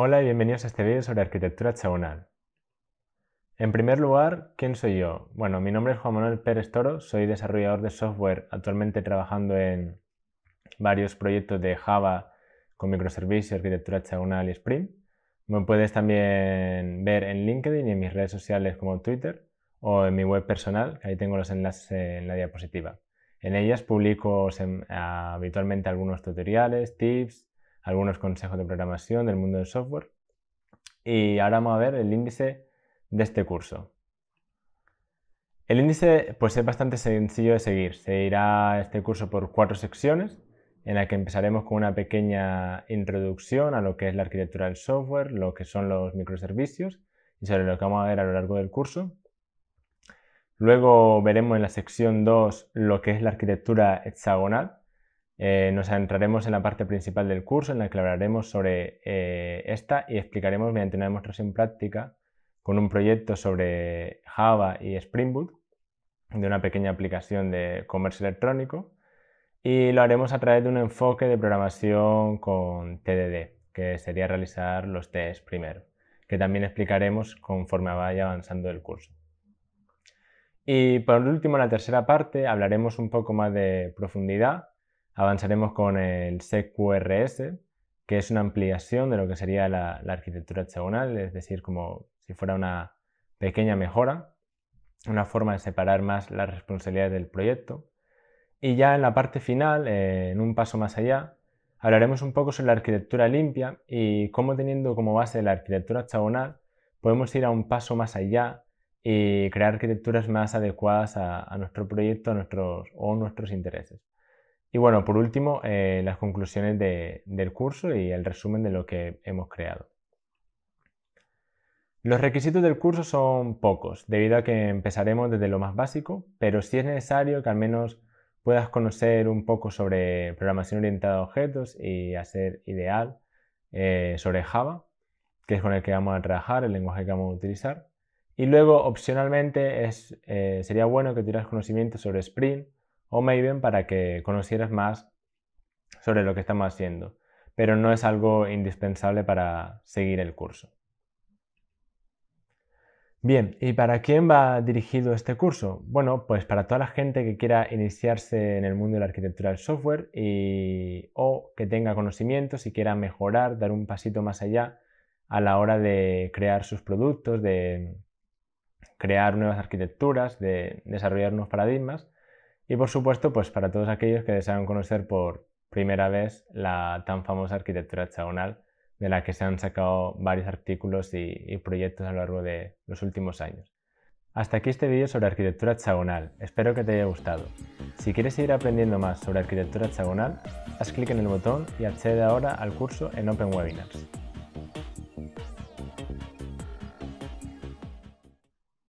Hola y bienvenidos a este vídeo sobre arquitectura hexagonal. En primer lugar, ¿quién soy yo? Bueno, mi nombre es Juan Manuel Pérez Toro, soy desarrollador de software actualmente trabajando en varios proyectos de Java con microservicios, arquitectura hexagonal y Spring. Me puedes también ver en LinkedIn y en mis redes sociales como Twitter o en mi web personal, que ahí tengo los enlaces en la diapositiva. En ellas publico habitualmente algunos tutoriales, tips, algunos consejos de programación del mundo del software. Y ahora vamos a ver el índice de este curso. El índice pues es bastante sencillo de seguir. Se irá este curso por cuatro secciones en la que empezaremos con una pequeña introducción a lo que es la arquitectura del software, lo que son los microservicios y sobre lo que vamos a ver a lo largo del curso. Luego veremos en la sección 2 lo que es la arquitectura hexagonal, eh, nos adentraremos en la parte principal del curso en la que hablaremos sobre eh, esta y explicaremos mediante una demostración práctica con un proyecto sobre Java y Spring Boot de una pequeña aplicación de comercio electrónico y lo haremos a través de un enfoque de programación con TDD, que sería realizar los tests primero, que también explicaremos conforme vaya avanzando el curso. Y por último, en la tercera parte hablaremos un poco más de profundidad avanzaremos con el CQRS, que es una ampliación de lo que sería la, arquitectura hexagonal, es decir, como si fuera una pequeña mejora, una forma de separar más las responsabilidades del proyecto. Y ya en la parte final, eh, en un paso más allá, hablaremos un poco sobre la arquitectura limpia y cómo teniendo como base la arquitectura hexagonal podemos ir a un paso más allá y crear arquitecturas más adecuadas a, nuestro proyecto a nuestros, o nuestros intereses. Y bueno, por último, eh, las conclusiones del curso y el resumen de lo que hemos creado. Los requisitos del curso son pocos, debido a que empezaremos desde lo más básico, pero sí es necesario que al menos puedas conocer un poco sobre programación orientada a objetos y hacer ideal eh, sobre Java, que es con el que vamos a trabajar, el lenguaje que vamos a utilizar. Y luego, opcionalmente, eh, sería bueno que tuvieras conocimiento sobre Spring o maybe para que conocieras más sobre lo que estamos haciendo, pero no es algo indispensable para seguir el curso. Bien, ¿y para quién va dirigido este curso? Bueno, pues para toda la gente que quiera iniciarse en el mundo de la arquitectura del software y, o que tenga conocimientos y quiera mejorar, dar un pasito más allá a la hora de crear sus productos, de crear nuevas arquitecturas, de desarrollar nuevos paradigmas. Y por supuesto, pues para todos aquellos que desean conocer por primera vez la tan famosa arquitectura hexagonal, de la que se han sacado varios artículos y, proyectos a lo largo de los últimos años. Hasta aquí este vídeo sobre arquitectura hexagonal, espero que te haya gustado. Si quieres seguir aprendiendo más sobre arquitectura hexagonal, haz clic en el botón y accede ahora al curso en Open Webinars.